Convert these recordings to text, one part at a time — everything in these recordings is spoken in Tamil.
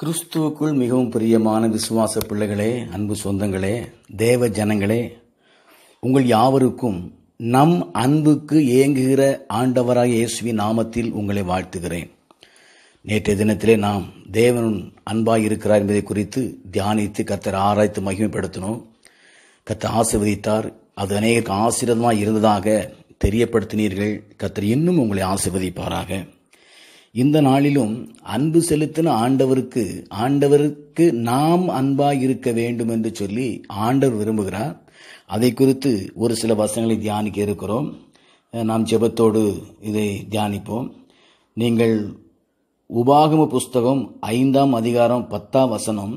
கிறிஸ்துவுக்குள் மிகவும் பிரியமான விசுவாச பிள்ளைகளே அன்பு சொந்தங்களே தேவ ஜனங்களே உங்கள் யாவருக்கும் நம் அன்புக்கு ஏங்குகிற ஆண்டவராக இயேசுவி நாமத்தில் உங்களை வாழ்த்துகிறேன் நேற்றைய தினத்திலே நாம் தேவன் அன்பாக இருக்கிறார் என்பதை குறித்து தியானித்து கத்தர் ஆராய்த்து மகிமைப்படுத்தினோம் கத்தர் ஆசிர்வதித்தார் அது அநேக ஆசிரியமாக இருந்ததாக தெரியப்படுத்தினீர்கள் கத்தர் இன்னும் உங்களை ஆசிர்வதிப்பாராக இந்த நாளிலும் அன்பு செலுத்தின ஆண்டவருக்கு ஆண்டவருக்கு நாம் அன்பாய் இருக்க வேண்டும் என்று சொல்லி ஆண்டவர் விரும்புகிறார் அதை குறித்து ஒரு சில வசனங்களை தியானிக்க இருக்கிறோம் நாம் ஜெபத்தோடு இதை தியானிப்போம் நீங்கள் உபாகம புஸ்தகம் ஐந்தாம் அதிகாரம் பத்தாம் வசனம்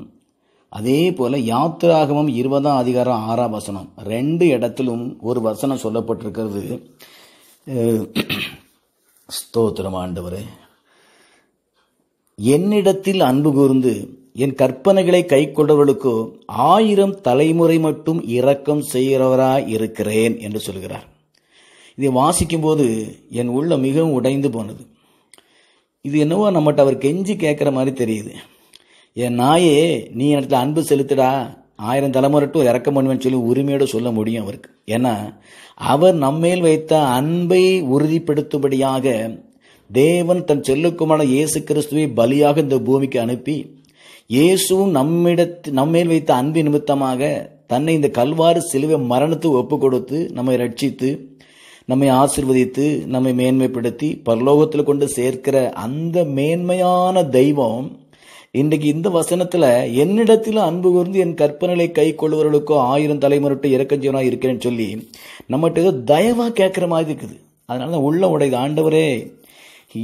அதே போல் யாத்திராகமம் இருபதாம் அதிகாரம் ஆறாம் வசனம் ரெண்டு இடத்திலும் ஒரு வசனம் சொல்லப்பட்டிருக்கிறது ஸ்தோத்திரம் ஆண்டவரே என்னிடத்தில் அன்பு கூர்ந்து என் கற்பனைகளை கை கொண்டவர்களுக்கு ஆயிரம் தலைமுறை மட்டும் இரக்கம் செய்கிறவராய் இருக்கிறேன் என்று சொல்கிறார் இதை வாசிக்கும்போது என் உள்ள மிகவும் உடைந்து போனது இது என்னவோ நம்மகிட்ட அவர் கெஞ்சி கேட்குற மாதிரி தெரியுது என் நாயே நீ இடத்துல அன்பு செலுத்துடா ஆயிரம் தலைமுறைட்டும் இறக்கம் பண்ணுவேன்னு சொல்லி உரிமையோடு சொல்ல முடியும் அவருக்கு ஏன்னா அவர் நம்மேல் வைத்த அன்பை உறுதிப்படுத்தும்படியாக தேவன் தன் செல்லுக்குமான இயேசு கிறிஸ்துவை பலியாக இந்த பூமிக்கு அனுப்பி இயேசுவும் நம்மிடத்து நம்மேல் வைத்த அன்பு நிமித்தமாக தன்னை இந்த கல்வாறு சிலுவை மரணத்தை ஒப்பு கொடுத்து நம்மை ரட்சித்து நம்மை ஆசிர்வதித்து நம்மை மேன்மைப்படுத்தி பரலோகத்தில் கொண்டு சேர்க்கிற அந்த மேன்மையான தெய்வம் இன்றைக்கு இந்த வசனத்துல என்னிடத்திலும் அன்பு கூர்ந்து என் கற்பனைகளை கை கொள்வர்களுக்கோ ஆயிரம் தலைமுறை இறக்கஞ்சவனா இருக்கிறேன்னு சொல்லி நம்மகிட்ட ஏதோ தயவா கேட்கிற மாதிரி இருக்குது அதனால தான் உள்ள உடைய ஆண்டவரே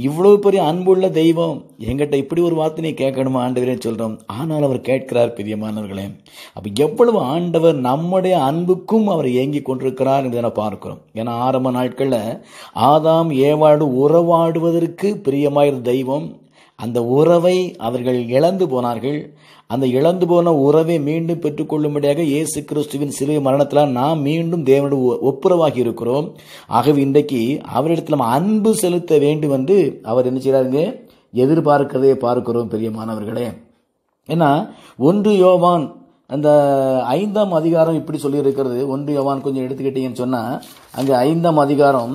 இவ்வளவு பெரிய அன்புள்ள தெய்வம் எங்கிட்ட இப்படி ஒரு வார்த்தையை கேட்கணுமா ஆண்டவரே சொல்கிறோம் ஆனால் அவர் கேட்கிறார் பிரியமானவர்களே அப்போ எவ்வளவு ஆண்டவர் நம்முடைய அன்புக்கும் அவர் இயங்கி கொண்டிருக்கிறார் என்று பார்க்கிறோம் ஏன்னா ஆரம்ப நாட்களில் ஆதாம் ஏவாடு உறவாடுவதற்கு பிரியமாயிருந்த தெய்வம் அந்த உறவை அவர்கள் இழந்து போனார்கள் அந்த இழந்து போன உறவை மீண்டும் பெற்றுக்கொள்ளும்படியாக இயேசு கிறிஸ்துவின் சிலுவை மரணத்தில் நாம் மீண்டும் தேவனோடு ஒப்புரவாகி இருக்கிறோம் ஆகவே இன்றைக்கு அவரிடத்தில் நம்ம அன்பு செலுத்த வேண்டும் என்று அவர் என்ன செய்கிறாருங்க எதிர்பார்க்கிறதே பார்க்கிறோம் பெரிய மாணவர்களே ஏன்னா ஒன்று யோவான் அந்த ஐந்தாம் அதிகாரம் இப்படி சொல்லியிருக்கிறது ஒன்று யோவான் கொஞ்சம் எடுத்துக்கிட்டீங்கன்னு சொன்னால் அங்கே ஐந்தாம் அதிகாரம்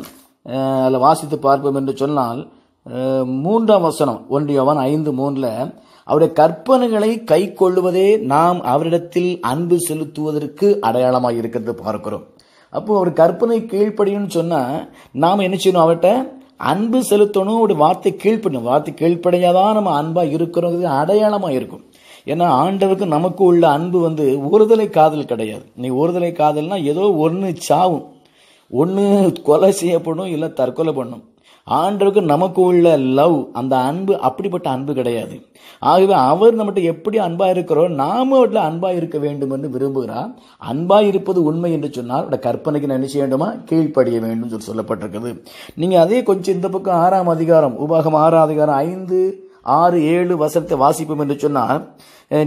அதில் வாசித்து பார்ப்போம் என்று சொன்னால் மூன்றாம் வசனம் ஒன்றியவன் ஐந்து மூன்றில் அவருடைய கற்பனைகளை கை கொள்ளுவதே நாம் அவரிடத்தில் அன்பு செலுத்துவதற்கு அடையாளமாக இருக்கிறது பார்க்கிறோம் அப்போ அவர் கற்பனை கீழ்ப்படியும்னு சொன்னால் நாம் என்ன செய்யணும் அவர்கிட்ட அன்பு செலுத்தணும் அவருடைய வார்த்தை கீழ்ப்படணும் வார்த்தை தான் நம்ம அன்பாக இருக்கிறோங்கிறது அடையாளமாக இருக்கும் ஏன்னா ஆண்டவருக்கு நமக்கு உள்ள அன்பு வந்து ஒருதலை காதல் கிடையாது நீ ஒருதலை காதல்னா ஏதோ ஒன்று சாவும் ஒன்று கொலை செய்யப்படும் இல்லை தற்கொலை பண்ணும் ஆண்டவருக்கு நமக்கு உள்ள லவ் அந்த அன்பு அப்படிப்பட்ட அன்பு கிடையாது ஆகவே அவர் நம்மகிட்ட எப்படி அன்பாக இருக்கிறோ நாம அவற்றில் அன்பாக இருக்க வேண்டும் என்று விரும்புகிறார் அன்பாக இருப்பது உண்மை என்று சொன்னால் அவட கற்பனைக்கு நினைச்ச வேண்டுமா கீழ்ப்படிய வேண்டும் சொல்லி சொல்லப்பட்டிருக்குது நீங்கள் அதே கொஞ்சம் இந்த பக்கம் ஆறாம் அதிகாரம் உபாகம் ஆறாம் அதிகாரம் ஐந்து ஆறு ஏழு வசனத்தை வாசிப்போம் என்று சொன்னால்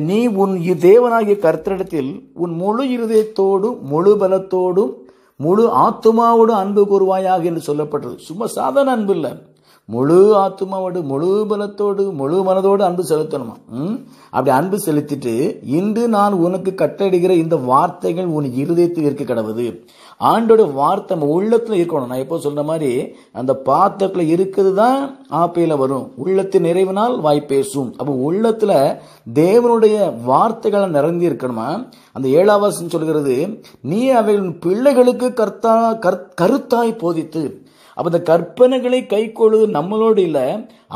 நீ உன் தேவனாகிய கர்த்தரிடத்தில் உன் முழு இருதயத்தோடும் முழு பலத்தோடும் முழு ஆத்துமாவோடு அன்பு கூறுவாயாக என்று சொல்லப்பட்டது சும்மா சாதாரண அன்பு இல்லை முழு ஆத்மாவோடு முழு பலத்தோடு முழு மனதோடு அன்பு செலுத்தணுமா அப்படி அன்பு செலுத்திட்டு இன்று நான் உனக்கு கட்டடுகிற இந்த வார்த்தைகள் உன் இருதயத்தில் இருக்க கிடவுது ஆண்டோட வார்த்தை நம்ம உள்ளத்தில் இருக்கணும் நான் எப்போ சொல்ற மாதிரி அந்த பாத்திரத்தில் இருக்கிறது தான் ஆப்பையில் வரும் உள்ளத்தில் நிறைவினால் வாய் பேசும் அப்போ உள்ளத்தில் தேவனுடைய வார்த்தைகளை நிறைந்து இருக்கணுமா அந்த ஏழாவாசன் சொல்கிறது நீ அவைகளின் பிள்ளைகளுக்கு கர்த்தா கருத்தாய் போதித்து அப்போ இந்த கற்பனைகளை கைக்கொள்வது நம்மளோடு இல்லை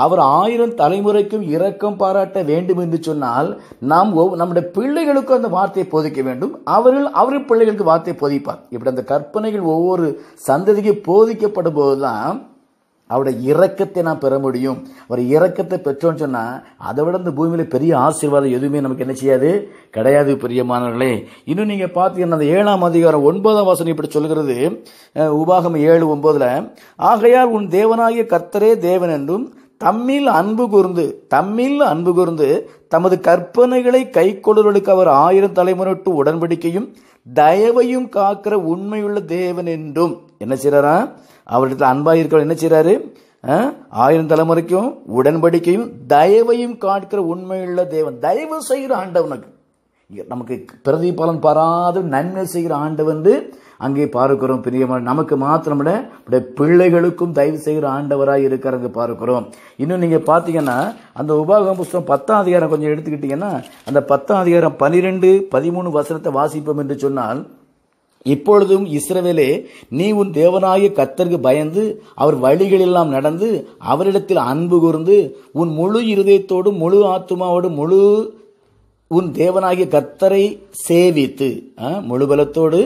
அவர் ஆயிரம் தலைமுறைக்கும் இரக்கம் பாராட்ட வேண்டும் என்று சொன்னால் நாம் நம்முடைய பிள்ளைகளுக்கும் அந்த வார்த்தையை போதிக்க வேண்டும் அவர்கள் அவர் பிள்ளைகளுக்கு வார்த்தையை போதிப்பார் இப்படி அந்த கற்பனைகள் ஒவ்வொரு சந்ததிக்கு போதிக்கப்படும் போதுதான் அவருடைய இறக்கத்தை நான் பெற முடியும் அவர் இறக்கத்தை பெற்றோன்னு சொன்னால் அதை விட இந்த பூமியில் பெரிய ஆசீர்வாதம் எதுவுமே நமக்கு என்ன செய்யாது கிடையாது பிரியமானவர்களே இன்னும் நீங்கள் பார்த்தீங்கன்னா அந்த ஏழாம் அதிகாரம் ஒன்பதாம் வாசனை இப்படி சொல்கிறது உபாகம் ஏழு ஒன்பதில் ஆகையால் உன் தேவனாகிய கர்த்தரே தேவன் என்றும் தம்மில் அன்பு கூர்ந்து தம்மில் அன்பு கூர்ந்து தமது கற்பனைகளை கை அவர் ஆயிரம் தலைமுறைட்டு உடன்படிக்கையும் தயவையும் காக்கிற உண்மையுள்ள தேவன் என்றும் என்ன செய்கிறாரா அவரிடத்தில் அன்பாக இருக்கிறவர் என்ன செய்கிறாரு ஆயிரம் தலைமுறைக்கும் உடன்படிக்கையும் தயவையும் காட்கிற உண்மையுள்ள தேவன் தயவு செய்கிற ஆண்டவனுக்கு நமக்கு பிரதிபலன் பாராத நன்மை செய்கிற ஆண்டு வந்து அங்கே பார்க்கிறோம் பிரியமான நமக்கு மாத்திரமிட நம்முடைய பிள்ளைகளுக்கும் தயவு செய்கிற ஆண்டவராக அங்கே பார்க்கிறோம் இன்னும் நீங்கள் பார்த்தீங்கன்னா அந்த உபாகம் புஸ்தகம் பத்தாம் அதிகாரம் கொஞ்சம் எடுத்துக்கிட்டிங்கன்னா அந்த பத்தாம் அதிகாரம் பன்னிரெண்டு பதிமூணு வசனத்தை வாசிப்போம் என்று சொன்னால் இப்பொழுதும் இஸ்ரவேலே நீ உன் தேவனாய கத்தர்க்கு பயந்து அவர் வழிகளெல்லாம் நடந்து அவரிடத்தில் அன்பு கூர்ந்து உன் முழு இருதயத்தோடும் முழு ஆத்மாவோடும் முழு உன் தேவனாகிய கத்தரை சேவித்து முழு பலத்தோடு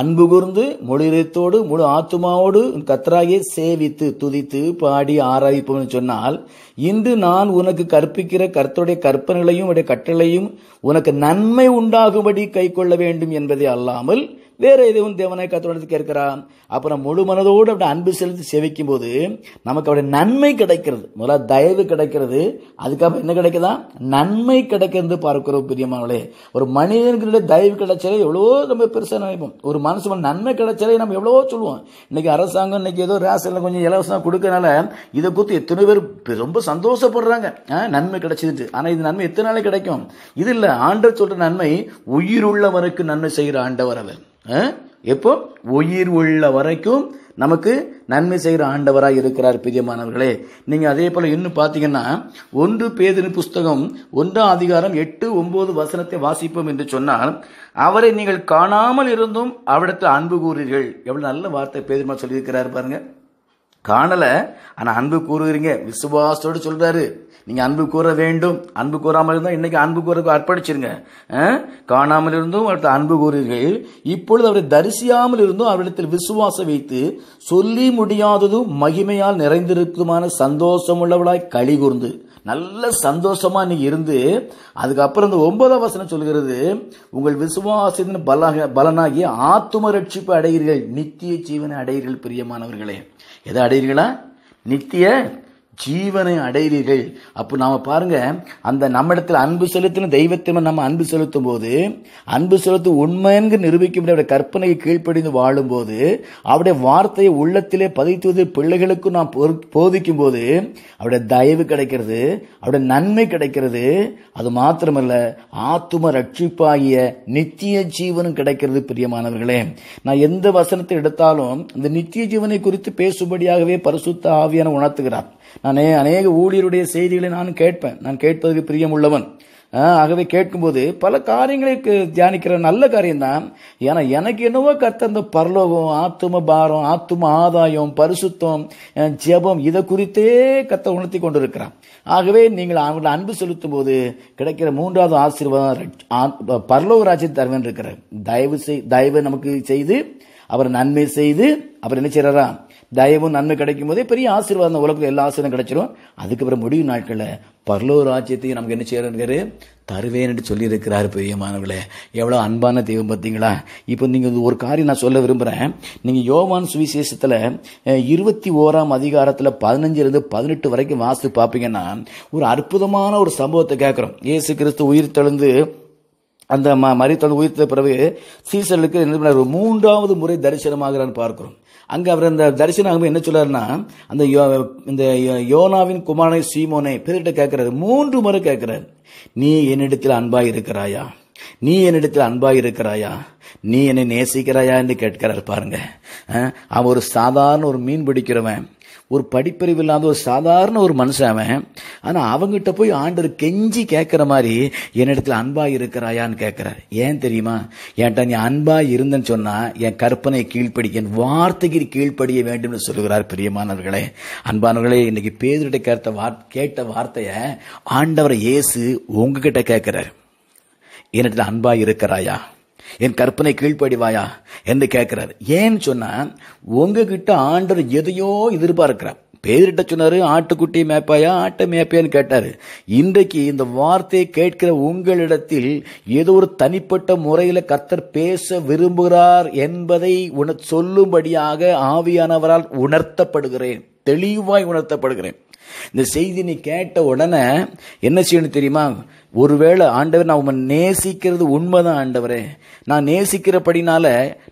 அன்பு கூர்ந்து முழு இதயத்தோடு முழு ஆத்மாவோடு உன் கத்தராகிய சேவித்து துதித்து பாடி ஆராதிப்போம்னு சொன்னால் இன்று நான் உனக்கு கற்பிக்கிற கர்த்தருடைய கற்பனைகளையும் உடைய கட்டளையும் உனக்கு நன்மை உண்டாகும்படி கை கொள்ள வேண்டும் என்பதே அல்லாமல் வேற எதுவும் தேவனை கத்தோட கேட்கிறான் அப்புறம் முழு மனதோடு அப்படி அன்பு செலுத்தி சேவிக்கும் போது நமக்கு அப்படி நன்மை கிடைக்கிறது முதல்ல தயவு கிடைக்கிறது அதுக்கப்புறம் என்ன கிடைக்குதா நன்மை கிடைக்கிறது பார்க்கிறோம் பிரியமானவளே ஒரு மனிதனுடைய தயவு கிடைச்சாலே எவ்வளோ நம்ம பெருசாக நினைப்போம் ஒரு மனசு நன்மை கிடைச்சாலே நம்ம எவ்வளவோ சொல்லுவோம் இன்னைக்கு அரசாங்கம் இன்னைக்கு ஏதோ ராசில் கொஞ்சம் இலவசம் கொடுக்கறனால இதை குறித்து எத்தனை பேர் ரொம்ப சந்தோஷப்படுறாங்க நன்மை கிடைச்சிது ஆனால் இது நன்மை எத்தனை நாளைக்கு கிடைக்கும் இது இல்லை ஆண்டவர் சொல்கிற நன்மை உயிருள்ளவருக்கு நன்மை செய்கிற ஆண்டவர் அவர் எப்போ உயிர் உள்ள வரைக்கும் நமக்கு நன்மை செய்கிற ஆண்டவராக இருக்கிறார் பிரியமானவர்களே நீங்கள் அதே போல் இன்னும் பார்த்தீங்கன்னா ஒன்று பேதின் புஸ்தகம் ஒன்றாம் அதிகாரம் எட்டு ஒன்பது வசனத்தை வாசிப்போம் என்று சொன்னால் அவரை நீங்கள் காணாமல் இருந்தும் அவரிடத்தில் அன்பு கூறுறீர்கள் எவ்வளோ நல்ல வார்த்தை பேதுமா சொல்லியிருக்கிறார் பாருங்கள் காணலை ஆனால் அன்பு கூறுகிறீங்க விசுவாசத்தோடு சொல்கிறாரு நீங்கள் அன்பு கூற வேண்டும் அன்பு கூறாமல் இருந்தால் இன்றைக்கி அன்பு கூறக்கு அர்ப்பணிச்சிருங்க காணாமல் இருந்தும் அவர்கிட்ட அன்பு கூறுகிறீர்கள் இப்பொழுது அவரை தரிசியாமல் இருந்தும் அவரிடத்தில் விசுவாசம் வைத்து சொல்லி முடியாததும் மகிமையால் நிறைந்திருக்குமான சந்தோஷமுள்ளவளாய் கழி கூர்ந்து நல்ல சந்தோஷமா நீ இருந்து அதுக்கப்புறம் இந்த ஒன்பதாம் வசனம் சொல்கிறது உங்கள் விசுவாசத்தின் பலாக பலனாகி ஆத்தும ரட்சிப்பு அடைகிறீர்கள் நித்திய ஜீவனை அடைகிறீர்கள் பிரியமானவர்களே எதை அடைகிறீர்களா நித்திய ஜீவனை அடைவீர்கள் அப்போ நாம் பாருங்க அந்த நம்மிடத்தில் அன்பு செலுத்தின தெய்வத்தை நம்ம அன்பு செலுத்தும் போது அன்பு செலுத்த உண்மைன்னு நிரூபிக்கும் அவருடைய கற்பனையை கீழ்ப்படிந்து வாழும்போது அவருடைய வார்த்தையை உள்ளத்திலே பதித்துவது பிள்ளைகளுக்கும் நாம் போதிக்கும் போது அவருடைய தயவு கிடைக்கிறது அவருடைய நன்மை கிடைக்கிறது அது மாத்திரமல்ல ஆத்தும ரட்சிப்பாகிய நித்திய ஜீவனும் கிடைக்கிறது பிரியமானவர்களே நான் எந்த வசனத்தை எடுத்தாலும் இந்த நித்திய ஜீவனை குறித்து பேசும்படியாகவே பரிசுத்த ஆவியான உணர்த்துகிறார் நான் அநேக ஊழியருடைய செய்திகளை நான் கேட்பேன் நான் கேட்பதற்கு பிரியமுள்ளவன் ஆகவே கேட்கும்போது பல காரியங்களை தியானிக்கிற நல்ல காரியம்தான் ஏன்னா எனக்கு என்னவோ கத்த இந்த பரலோகம் ஆத்தும பாரம் ஆத்தும ஆதாயம் பரிசுத்தம் ஜபம் இதை குறித்தே கத்த உணர்த்தி கொண்டிருக்கிறான் ஆகவே நீங்கள் அவங்கள அன்பு செலுத்தும் போது கிடைக்கிற மூன்றாவது ஆசீர்வாதம் பரலோக ராஜ்யம் தருவேன் இருக்கிறார் தயவு செய் தயவு நமக்கு செய்து அவர் நன்மை செய்து அவர் என்ன செய்கிறாராம் தயவும் நன்மை கிடைக்கும் போதே பெரிய ஆசீர்வாதம் உலகத்தில் எல்லா ஆசீர்வாதம் கிடைச்சிரும் அதுக்கப்புறம் முடிவு நாட்களில் பரலூர் ராஜ்யத்தையும் நமக்கு என்ன செய்யறாரு தருவேன்னு சொல்லியிருக்கிறாரு பெரிய பிரியமானவர்களே எவ்வளோ அன்பான தெய்வம் பார்த்தீங்களா இப்போ நீங்கள் ஒரு காரியம் நான் சொல்ல விரும்புகிறேன் நீங்கள் யோவான் சுவிசேஷத்தில் இருபத்தி ஓராம் அதிகாரத்தில் பதினஞ்சிலிருந்து பதினெட்டு வரைக்கும் வாசித்து பார்ப்பீங்கன்னா ஒரு அற்புதமான ஒரு சம்பவத்தை கேட்குறோம் ஏசு கிறிஸ்து உயிர் தெழுந்து அந்த ம மறித்தொழு உயிர்த்த பிறகு சீசலுக்கு என்ன பண்ணுறாரு மூன்றாவது முறை தரிசனமாகிறான்னு பார்க்குறோம் அங்கே அவர் அந்த தரிசனம் ஆகும்போது என்ன சொல்றாருன்னா அந்த யோ இந்த யோனாவின் குமாரனை சீமோனை பேர்கிட்ட கேட்குறாரு மூன்று முறை கேட்கிறாரு நீ என்னிடத்தில் அன்பாக இருக்கிறாயா நீ என்னிடத்தில் அன்பாக இருக்கிறாயா நீ என்னை நேசிக்கிறாயா என்று கேட்கிறார் பாருங்க அவன் ஒரு சாதாரண ஒரு மீன் பிடிக்கிறவன் ஒரு படிப்பறிவு இல்லாத ஒரு சாதாரண ஒரு மனுஷன் அவன் ஆனால் அவங்ககிட்ட போய் ஆண்டர் கெஞ்சி கேட்குற மாதிரி என்னிடத்துல அன்பா இருக்கிறாயான்னு கேட்குறார் ஏன் தெரியுமா என்கிட்ட நீ அன்பா இருந்தேன்னு சொன்னால் என் கற்பனை கீழ்ப்படி என் வார்த்தைக்கு கீழ்ப்படிய என்று சொல்லுகிறார் பிரியமானவர்களே அன்பானவர்களே இன்னைக்கு பேதர்கிட்ட கேட்ட வார் கேட்ட வார்த்தையை ஆண்டவர் இயேசு உங்ககிட்ட கேட்குறார் என்னிடத்துல அன்பா இருக்கிறாயா என் கற்பனை கீழ்ப்படிவாயா என்று கேட்கிறாரு ஏன்னு சொன்னா உங்ககிட்ட ஆண்டர் எதையோ எதிர்பார்க்கிறார் பேரிட்ட சொன்னாரு ஆட்டுக்குட்டி மேப்பாயா ஆட்டை மேப்பாயான்னு கேட்டாரு இன்றைக்கு இந்த வார்த்தையை கேட்கிற உங்களிடத்தில் ஏதோ ஒரு தனிப்பட்ட முறையில் கர்த்தர் பேச விரும்புகிறார் என்பதை உன சொல்லும்படியாக ஆவியானவரால் உணர்த்தப்படுகிறேன் தெளிவாய் உணர்த்தப்படுகிறேன் இந்த செய்தி நீ கேட்ட உடனே என்ன செய்யணும் தெரியுமா ஒருவேளை ஆண்டவர் நான் உன் நேசிக்கிறது உண்மைதான் ஆண்டவரே நான் நேசிக்கிறபடினால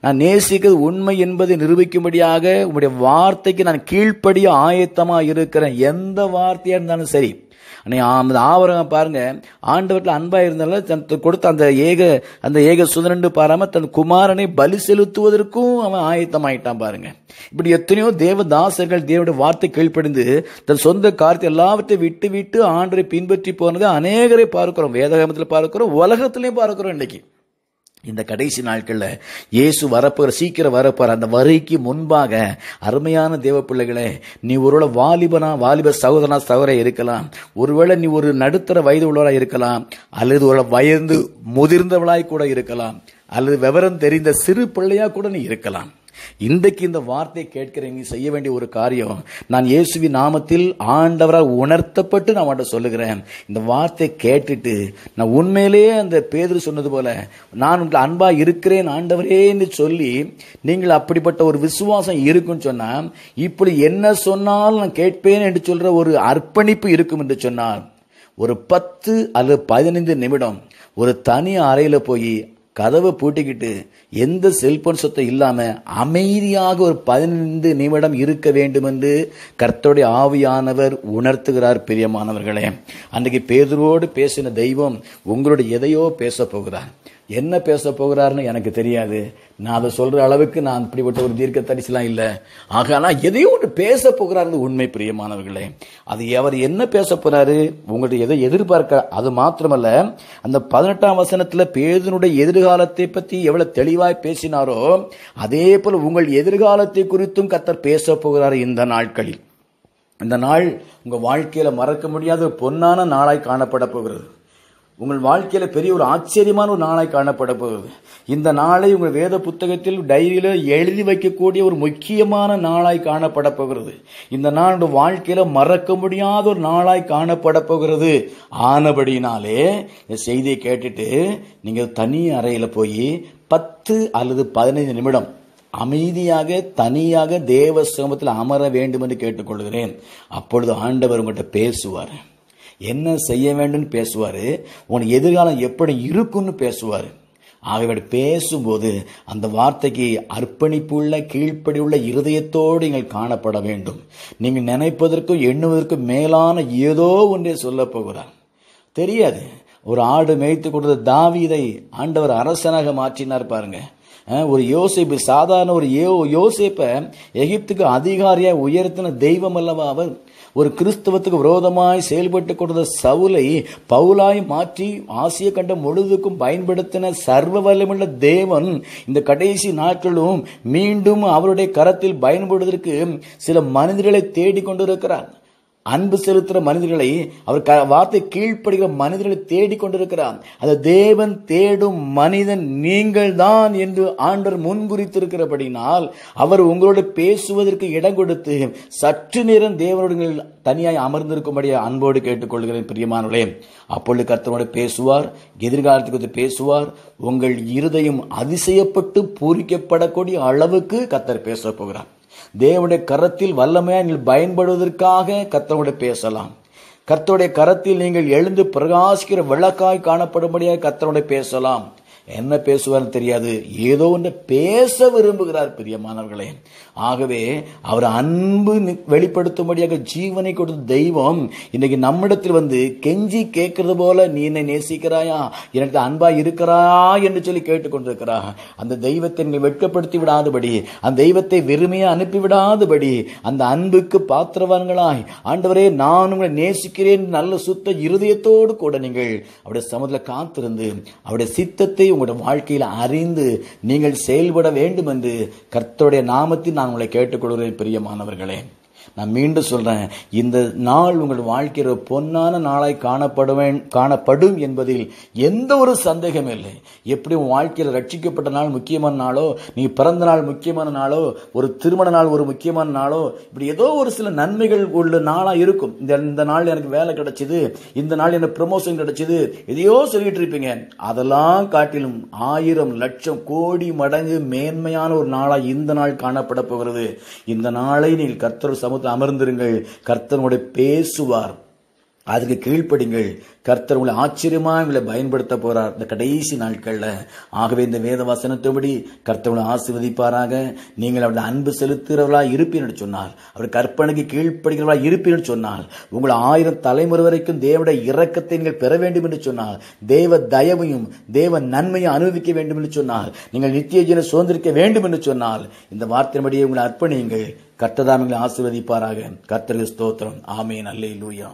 நான் நேசிக்கிறது உண்மை என்பதை நிரூபிக்கும்படியாக உங்களுடைய வார்த்தைக்கு நான் கீழ்ப்படியும் ஆயத்தமாக இருக்கிறேன் எந்த வார்த்தையாக இருந்தாலும் சரி அன்னை அந்த ஆவரகம் பாருங்க ஆண்டவர்கள் அன்பாக இருந்தாலும் தன் கொடுத்த அந்த ஏக அந்த ஏக சுதரண்டு பாராமல் தன் குமாரனை பலி செலுத்துவதற்கும் அவன் ஆயத்தம் ஆயிட்டான் பாருங்க இப்படி எத்தனையோ தேவதாசர்கள் தேவோட வார்த்தை கீழ்ப்படிந்து தன் சொந்த காரத்தை எல்லாவற்றையும் விட்டு விட்டு ஆண்டரை பின்பற்றி போனதை அநேகரை பார்க்கிறோம் வேதகமத்தில் பார்க்கிறோம் உலகத்திலையும் பார்க்கிறோம் இன்னைக்கு இந்த கடைசி நாட்களில் இயேசு வரப்போகிற சீக்கிரம் வரப்போற அந்த வரைக்கு முன்பாக அருமையான தேவ பிள்ளைகளே நீ ஒருவேளை வாலிபனா வாலிப சகோதரனா சகோதர இருக்கலாம் ஒருவேளை நீ ஒரு நடுத்தர வயது உள்ளவராக இருக்கலாம் அல்லது ஒரு வயது முதிர்ந்தவளாய் கூட இருக்கலாம் அல்லது விவரம் தெரிந்த சிறு பிள்ளையாக கூட நீ இருக்கலாம் இன்றைக்கு இந்த வார்த்தை கேட்கிறீங்க செய்ய வேண்டிய ஒரு காரியம் நான் இயேசுவி நாமத்தில் ஆண்டவரால் உணர்த்தப்பட்டு நான் அவன்கிட்ட சொல்லுகிறேன் இந்த வார்த்தை கேட்டுட்டு நான் உண்மையிலேயே அந்த பேதர் சொன்னது போல நான் உங்களை அன்பாக இருக்கிறேன் ஆண்டவரேன்னு சொல்லி நீங்கள் அப்படிப்பட்ட ஒரு விசுவாசம் இருக்குன்னு சொன்னால் இப்படி என்ன சொன்னாலும் நான் கேட்பேன் என்று சொல்கிற ஒரு அர்ப்பணிப்பு இருக்கும் என்று சொன்னால் ஒரு பத்து அல்லது பதினைந்து நிமிடம் ஒரு தனி அறையில் போய் கதவை பூட்டிக்கிட்டு எந்த செல்போன் சொத்தம் இல்லாமல் அமைதியாக ஒரு பதினைந்து நிமிடம் இருக்க வேண்டும் என்று கர்த்தருடைய ஆவியானவர் உணர்த்துகிறார் பிரியமானவர்களே அன்றைக்கு பேதரோடு பேசின தெய்வம் உங்களுடைய எதையோ பேச போகிறார் என்ன பேச போகிறாருன்னு எனக்கு தெரியாது நான் அதை சொல்கிற அளவுக்கு நான் இப்படிப்பட்ட ஒரு தீர்க்க தரிசலாம் இல்லை ஆக ஆனால் எதையும் ஒன்று பேச போகிறார் உண்மை பிரியமானவர்களே அது அவர் என்ன பேச போறாரு உங்களுடைய எதை எதிர்பார்க்க அது மாத்திரமல்ல அந்த பதினெட்டாம் வசனத்தில் பேதனுடைய எதிர்காலத்தை பற்றி எவ்வளோ தெளிவாய் பேசினாரோ அதே போல் உங்கள் எதிர்காலத்தை குறித்தும் கத்தர் பேச போகிறார் இந்த நாட்களில் இந்த நாள் உங்கள் வாழ்க்கையில் மறக்க முடியாத பொன்னான நாளாய் காணப்பட போகிறது உங்கள் வாழ்க்கையில் பெரிய ஒரு ஆச்சரியமான ஒரு நாளாய் காணப்பட போகுது இந்த நாளை உங்கள் வேத புத்தகத்தில் டைரியில் எழுதி வைக்கக்கூடிய ஒரு முக்கியமான நாளாய் காணப்பட போகிறது இந்த நாள் வாழ்க்கையில் மறக்க முடியாத ஒரு நாளாய் காணப்பட போகிறது ஆனபடினாலே இந்த செய்தியை கேட்டுட்டு நீங்கள் தனி அறையில் போய் பத்து அல்லது பதினைந்து நிமிடம் அமைதியாக தனியாக தேவ சிரமத்தில் அமர வேண்டும் என்று கேட்டுக்கொள்கிறேன் அப்பொழுது ஆண்டவர் உங்கள்கிட்ட பேசுவார் என்ன செய்ய வேண்டும்னு பேசுவார் உன் எதிர்காலம் எப்படி இருக்கும்னு பேசுவார் ஆகவே பேசும்போது அந்த வார்த்தைக்கு அர்ப்பணிப்புள்ள உள்ள இருதயத்தோடு நீங்கள் காணப்பட வேண்டும் நீங்கள் நினைப்பதற்கும் எண்ணுவதற்கும் மேலான ஏதோ ஒன்றே சொல்ல போகிறார் தெரியாது ஒரு ஆடு மேய்த்து கொடுத்த தாவிதை ஆண்டவர் அரசனாக மாற்றினார் பாருங்க ஒரு யோசிப்பு சாதாரண ஒரு யோ யோசிப்பை எகிப்துக்கு அதிகாரியாக உயர்த்தின தெய்வம் அல்லவா அவர் ஒரு கிறிஸ்தவத்துக்கு விரோதமாய் செயல்பட்டு கொண்ட சவுலை பவுலாய் மாற்றி ஆசிய கண்டம் முழுதுக்கும் பயன்படுத்தின சர்வ வல்லமுள்ள தேவன் இந்த கடைசி நாட்களும் மீண்டும் அவருடைய கரத்தில் பயன்படுவதற்கு சில மனிதர்களை தேடிக்கொண்டிருக்கிறான் அன்பு செலுத்துகிற மனிதர்களை அவர் வார்த்தை கீழ்ப்படுகிற மனிதர்களை தேடிக்கொண்டிருக்கிறார் அந்த தேவன் தேடும் மனிதன் நீங்கள் தான் என்று ஆண்டர் முன்குறித்திருக்கிறபடினால் அவர் உங்களோடு பேசுவதற்கு இடம் கொடுத்து சற்று நேரம் தேவனோடு தனியாய் அமர்ந்திருக்கும்படிய அன்போடு கேட்டுக்கொள்கிறேன் பிரியமானவர்களே அப்பொழுது கர்த்தரோடு பேசுவார் எதிர்காலத்துக்கு பேசுவார் உங்கள் இருதயம் அதிசயப்பட்டு பூரிக்கப்படக்கூடிய அளவுக்கு கத்தர் பேச போகிறார் தேவனுடைய கரத்தில் வல்லமையாக நீங்கள் பயன்படுவதற்காக கத்தவோட பேசலாம் கர்த்தருடைய கரத்தில் நீங்கள் எழுந்து பிரகாசிக்கிற விளக்காய் காணப்படும்படியாக கத்தனோட பேசலாம் என்ன பேசுவார்னு தெரியாது ஏதோ ஒன்று பேச விரும்புகிறார் பிரியமானவர்களே ஆகவே அவர் அன்பு வெளிப்படுத்தும்படியாக ஜீவனை கொடுத்த தெய்வம் இன்னைக்கு நம்மிடத்தில் வந்து கெஞ்சி கேட்கறது போல நீ என்னை நேசிக்கிறாயா எனக்கு அன்பா இருக்கிறாயா என்று சொல்லி கேட்டுக்கொண்டிருக்கிறாய் அந்த தெய்வத்தை நீ வெட்கப்படுத்தி விடாதபடி அந்த தெய்வத்தை வெறுமையை அனுப்பிவிடாதபடி அந்த அன்புக்கு பாத்திரவான்களாய் ஆண்டவரே நான் உங்களை நேசிக்கிறேன் நல்ல சுத்த இருதயத்தோடு கூட நீங்கள் அவருடைய சமூகத்தில் காத்திருந்து அவருடைய சித்தத்தை உங்களுடைய வாழ்க்கையில் அறிந்து நீங்கள் செயல்பட வேண்டும் என்று கர்த்தருடைய நாமத்தில் நான் நான் உங்களை கேட்டுக்கொள்கிறேன் பிரியமானவர்களே நான் மீண்டும் சொல்கிறேன் இந்த நாள் உங்கள் வாழ்க்கையில் பொன்னான நாளாய் காணப்படுவேன் காணப்படும் என்பதில் எந்த ஒரு சந்தேகம் இல்லை எப்படி உன் வாழ்க்கையில் ரட்சிக்கப்பட்ட நாள் முக்கியமான நாளோ நீ பிறந்த நாள் முக்கியமான நாளோ ஒரு திருமண நாள் ஒரு முக்கியமான நாளோ இப்படி ஏதோ ஒரு சில நன்மைகள் உள்ள நாளாக இருக்கும் இந்த இந்த நாள் எனக்கு வேலை கிடைச்சிது இந்த நாள் எனக்கு ப்ரமோஷன் கிடைச்சிது எதையோ சொல்லிட்டு இருப்பீங்க அதெல்லாம் காட்டிலும் ஆயிரம் லட்சம் கோடி மடங்கு மேன்மையான ஒரு நாளாக இந்த நாள் காணப்பட போகிறது இந்த நாளை நீங்கள் கர்த்தர் சமூக அமர்ந்திருங்கள் கர்த்தனோட பேசுவார் அதுக்கு கீழ்ப்படிங்கள் கர்த்தர் உங்களை ஆச்சரியமா உங்களை பயன்படுத்த போறார் இந்த கடைசி நாட்கள்ல ஆகவே இந்த வேத வசனத்தபடி கர்த்தர் உங்களை ஆசிர்வதிப்பாராக நீங்கள் அவருடைய அன்பு செலுத்துகிறவர்களா இருப்பீர்கள் சொன்னால் அவர் கற்பனைக்கு கீழ்ப்படுகிறவர்களா இருப்பீர்கள் சொன்னால் உங்களை ஆயிரம் தலைமுறை வரைக்கும் தேவட இறக்கத்தை நீங்கள் பெற வேண்டும் என்று சொன்னால் தேவ தயவையும் தேவ நன்மையும் அனுபவிக்க வேண்டும் என்று சொன்னால் நீங்கள் நித்திய ஜீன சுதந்திரிக்க வேண்டும் என்று சொன்னால் இந்த வார்த்தையின்படியே உங்களை அர்ப்பணியுங்கள் கர்த்ததாமிகளை ஆசிர்வதிப்பாராக கர்த்தருக்கு ஸ்தோத்திரம் ஆமே அல்லே லூயா